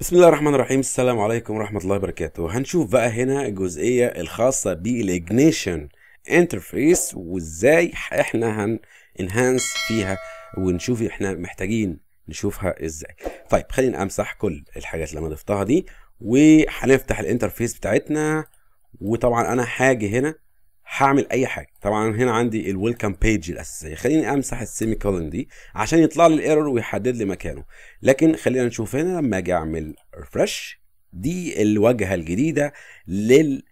بسم الله الرحمن الرحيم السلام عليكم ورحمة الله وبركاته هنشوف بقى هنا الجزئية الخاصة بالاجنيشن انترفيس وازاي احنا هننهانس فيها ونشوف احنا محتاجين نشوفها ازاي طيب خلينا امسح كل الحاجات اللي انا ضفتها دي وهنفتح الانترفيس بتاعتنا وطبعا انا هاجي هنا هعمل اي حاجه طبعا هنا عندي الويلكم بيج الاساسيه خليني امسح السيمي كولن دي عشان يطلع لي الايرور ويحدد لي مكانه لكن خلينا نشوف هنا لما اجي اعمل ريفرش دي الواجهه الجديده لل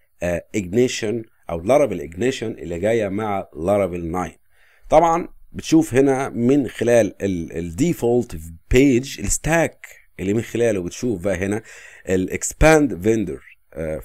اجنيشن آه، او لارافيل اجنيشن اللي جايه مع لارافيل 9 طبعا بتشوف هنا من خلال الديفولت بيج الستاك اللي من خلاله بتشوف بقى هنا الاكسباند فيندر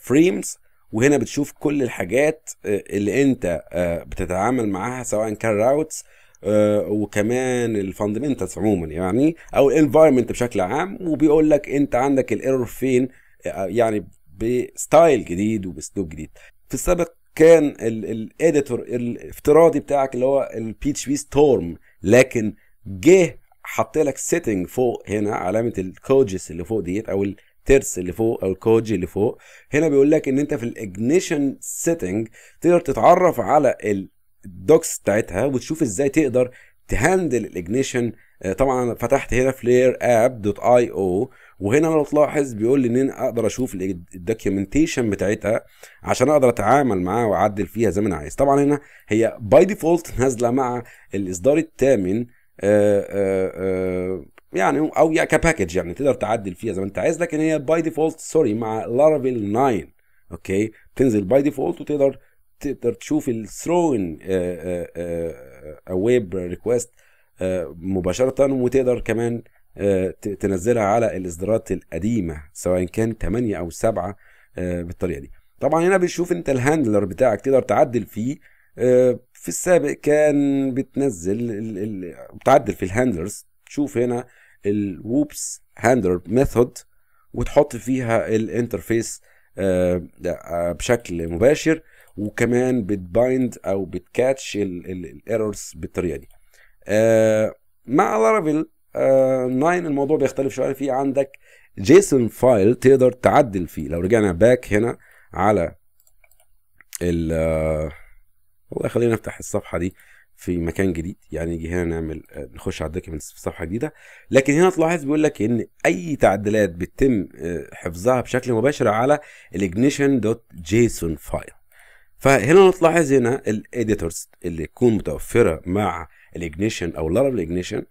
فريمز وهنا بتشوف كل الحاجات آه، اللي انت آه، بتتعامل معاها سواء كان راوتس آه، وكمان الفاندمنتالز عموما يعني او الانفايرمنت بشكل عام وبيقول لك انت عندك الايرور فين يعني بستايل جديد وباسلوب جديد في السابق كان الاديتور الافتراضي بتاعك اللي هو البي اتش بي ستورم لكن جه حط لك سيتنج فوق هنا علامه الكوجس اللي فوق ديت او الترس اللي فوق او الكوجي اللي فوق هنا بيقول لك ان انت في الاجنيشن سيتنج تقدر تتعرف على الدوكس بتاعتها وتشوف ازاي تقدر تهندل الاجنيشن آه، طبعا انا فتحت هنا فلير اب دوت اي او وهنا لو تلاحظ بيقول لي ان انا اقدر اشوف الدوكيومنتيشن بتاعتها عشان اقدر اتعامل معاها واعدل فيها زي ما انا عايز طبعا هنا هي باي ديفولت نازله مع الاصدار الثامن آه، آه، يعني او يعني كباكج يعني تقدر تعدل فيها زي ما انت عايز لكن هي باي ديفولت سوري مع لارافيل 9 اوكي تنزل باي ديفولت وتقدر تقدر تشوف الثروين ويب ريكويست مباشره وتقدر كمان آه، تنزلها على الاصدارات القديمه سواء كان 8 او 7 آه، بالطريقه دي طبعا هنا بتشوف انت الهاندلر بتاعك تقدر تعدل فيه آه، في السابق كان بتنزل بتعدل في الهاندلرز تشوف هنا الووبس هاندلر ميثود وتحط فيها الانترفيس آه، آه، بشكل مباشر وكمان بتبايند او بتكاتش الايرورز بالطريقه دي آه، مع لارافيل 9 الموضوع بيختلف شويه في عندك جيسون فايل تقدر تعدل فيه لو رجعنا باك هنا على ال والله خلينا نفتح الصفحه دي في مكان جديد يعني نيجي هنا نعمل آه، نخش على الدوكيومنتس في صفحه جديده لكن هنا تلاحظ بيقول لك ان اي تعديلات بتتم آه، حفظها بشكل مباشر على الاجنيشن دوت جيسون فايل فهنا تلاحظ هنا الايديتورز اللي تكون متوفره مع الاجنيشن او لارافيل اجنيشن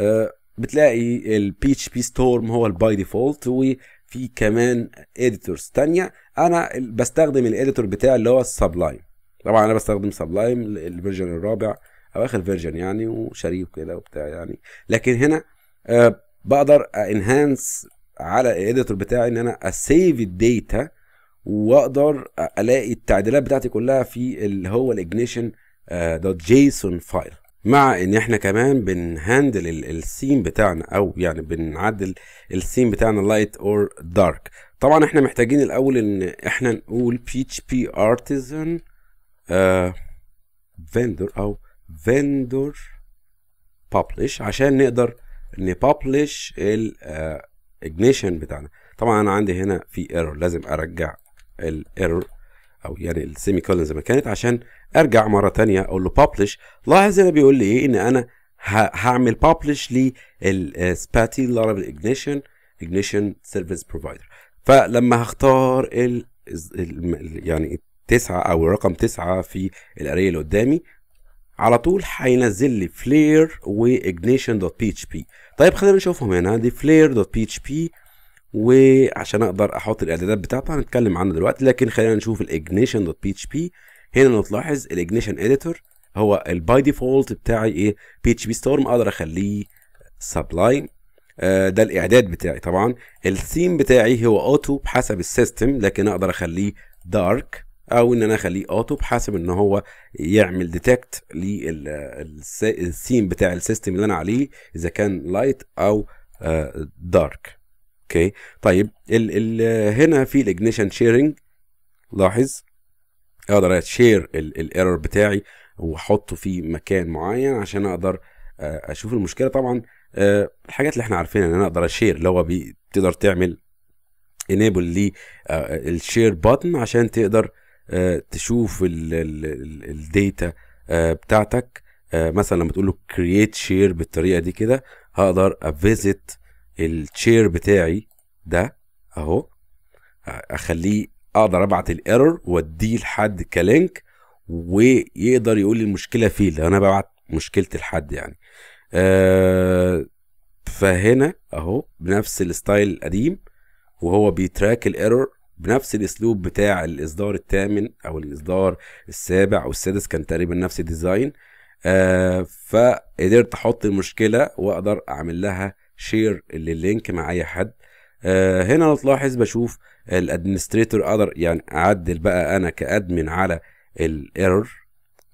آه، بتلاقي البي اتش بي ستورم هو الباي ديفولت وفي كمان اديتورز تانية انا بستخدم الاديتور بتاعي اللي هو السبلايم طبعا انا بستخدم سبلايم الفيرجن الرابع او اخر فيرجن يعني وشاريه كده وبتاع يعني لكن هنا آه بقدر انهانس على الايديتور بتاعي ان انا اسيف الداتا واقدر الاقي التعديلات بتاعتي كلها في اللي هو الاجنيشن آه، دوت جيسون فايل مع ان احنا كمان بنهندل السين بتاعنا او يعني بنعدل السين بتاعنا لايت اور دارك طبعا احنا محتاجين الاول ان احنا نقول بي اتش بي ارتيزن فيندور او vendor publish عشان نقدر نببلش الاجنيشن آه, بتاعنا طبعا انا عندي هنا في ايرور لازم ارجع الايرور او يعني السيمي كولن زي ما كانت عشان ارجع مره تانية اقول له ببلش لاحظ هنا بيقول لي ايه ان انا هعمل ببلش للسباتي لارافيل اجنيشن اجنيشن سيرفيس بروفايدر فلما هختار ال يعني تسعة او رقم تسعة في الاريه اللي قدامي على طول هينزل لي فلير واجنيشن دوت بي اتش بي طيب خلينا نشوفهم هنا دي فلير دوت بي اتش بي وعشان اقدر احط الاعدادات بتاعته هنتكلم عنه دلوقتي لكن خلينا نشوف الاجنيشن دوت بي اتش بي هنا لو تلاحظ الاجنيشن اديتور هو الباي ديفولت بتاعي ايه بي اتش بي ستورم اقدر اخليه سبلايم آه، ده الاعداد بتاعي طبعا الثيم بتاعي هو اوتو بحسب السيستم لكن اقدر اخليه دارك او ان انا اخليه اوتو بحسب ان هو يعمل ديتكت للسيم بتاع السيستم اللي انا عليه اذا كان لايت او دارك آه، اوكي طيب الـ الـ هنا في الاجنيشن شيرنج لاحظ اقدر اشير الايرور بتاعي واحطه في مكان معين عشان اقدر آه، اشوف المشكله طبعا آه، الحاجات اللي احنا عارفينها ان انا اقدر اشير اللي هو بتقدر تعمل انيبل للشير بتن عشان تقدر آه، تشوف الداتا آه، بتاعتك آه، مثلا لما تقول له كرييت شير بالطريقه دي كده هقدر افيزيت الشير بتاعي ده اهو اخليه اقدر ابعت الايرور واديه لحد كلينك ويقدر يقول لي المشكله فين لو انا ببعت مشكلتي لحد يعني فهنا اهو بنفس الستايل القديم وهو بيتراك الايرور بنفس الاسلوب بتاع الاصدار الثامن او الاصدار السابع او السادس كان تقريبا نفس الديزاين آه فقدرت احط المشكله واقدر اعمل لها شير لللينك مع اي حد آه هنا لو تلاحظ بشوف الادمنستريتور اقدر يعني اعدل بقى انا كادمن على الايرور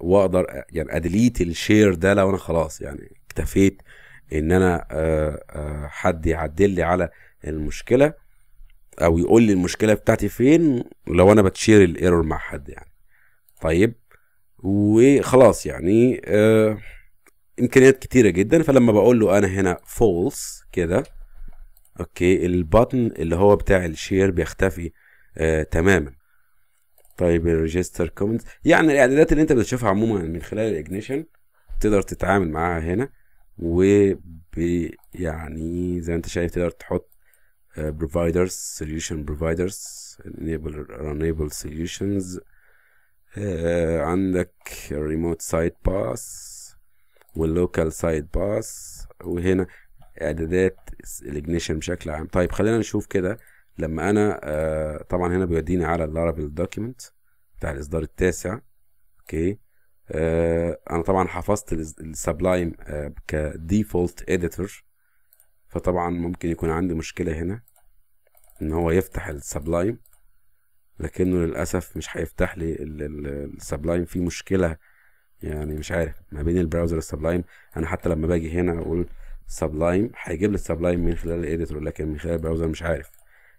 واقدر يعني اديليت الشير ده لو انا خلاص يعني اكتفيت ان انا آه آه حد يعدل لي على المشكله او يقول لي المشكله بتاعتي فين لو انا بتشير الايرور مع حد يعني طيب وخلاص يعني آه امكانيات كتيره جدا فلما بقول له انا هنا فولس كده اوكي البطن اللي هو بتاع الشير بيختفي آه تماما طيب الريجستر كومنت يعني الاعدادات اللي انت بتشوفها عموما من خلال الاجنيشن تقدر تتعامل معاها هنا و يعني زي ما انت شايف تقدر تحط Uh, providers solution providers enable انيبل enable solutions uh, عندك remote site pass واللوكال سايد باس وهنا اعدادات الاجنيشن بشكل عام طيب خلينا نشوف كده لما انا آه طبعا هنا بيوديني على اللارافيل دوكيمنت بتاع الاصدار التاسع اوكي آه انا طبعا حفظت السبلايم آه كديفولت اديتور فطبعا ممكن يكون عندي مشكلة هنا ان هو يفتح السبلايم لكنه للأسف مش هيفتح لي السبلايم في مشكلة يعني مش عارف ما بين البراوزر والسبلايم انا حتى لما باجي هنا اقول سبلايم هيجيب لي السبلايم من خلال الايديتور لكن من خلال البراوزر مش عارف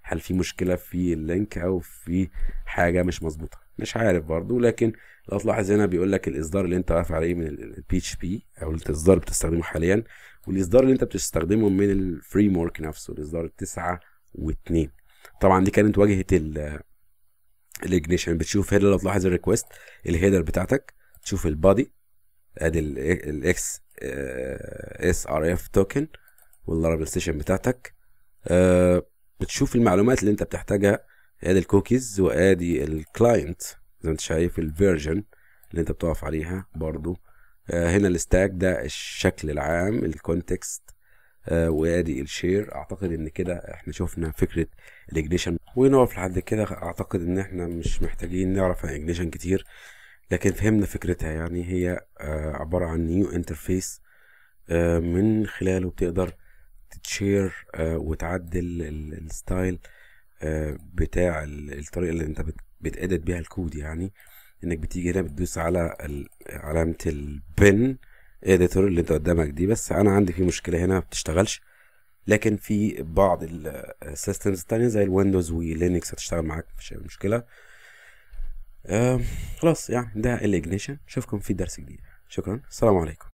هل في مشكلة في اللينك او في حاجة مش مظبوطة مش عارف برضو لكن لو تلاحظ هنا بيقول لك الاصدار اللي انت واقف عليه من البي اتش بي او الاصدار بتستخدمه حاليا والاصدار اللي انت بتستخدمه من الفريم ورك نفسه الاصدار 9 و2 طبعا دي كانت واجهه الاجنيشن بتشوف هنا لو تلاحظ الريكوست الهيدر بتاعتك تشوف البادي ادي الاكس اس ار اف توكن واللارابل سيشن بتاعتك آه، بتشوف المعلومات اللي انت بتحتاجها ادي الكوكيز وادي الكلاينت زي ما انت شايف الفيرجن اللي انت بتقف عليها برضو آه هنا الستاك ده الشكل العام الكونتكست آه وادي الشير اعتقد ان كده احنا شفنا فكره الاجنيشن ونقف لحد كده اعتقد ان احنا مش محتاجين نعرف عن اجنيشن كتير لكن فهمنا فكرتها يعني هي آه عباره عن نيو انترفيس آه، من خلاله بتقدر تشير آه، وتعدل الستايل آه، بتاع الطريقه اللي انت بتأدت بيها الكود يعني انك بتيجي هنا بتدوس على علامه البن اديتور اللي انت قدامك دي بس انا عندي في مشكله هنا ما بتشتغلش لكن في بعض السيستمز آه، التانية زي الويندوز ولينكس هتشتغل معاك مفيش اي مشكله آه، خلاص يعني ده الاجنيشن اشوفكم في درس جديد شكرا السلام عليكم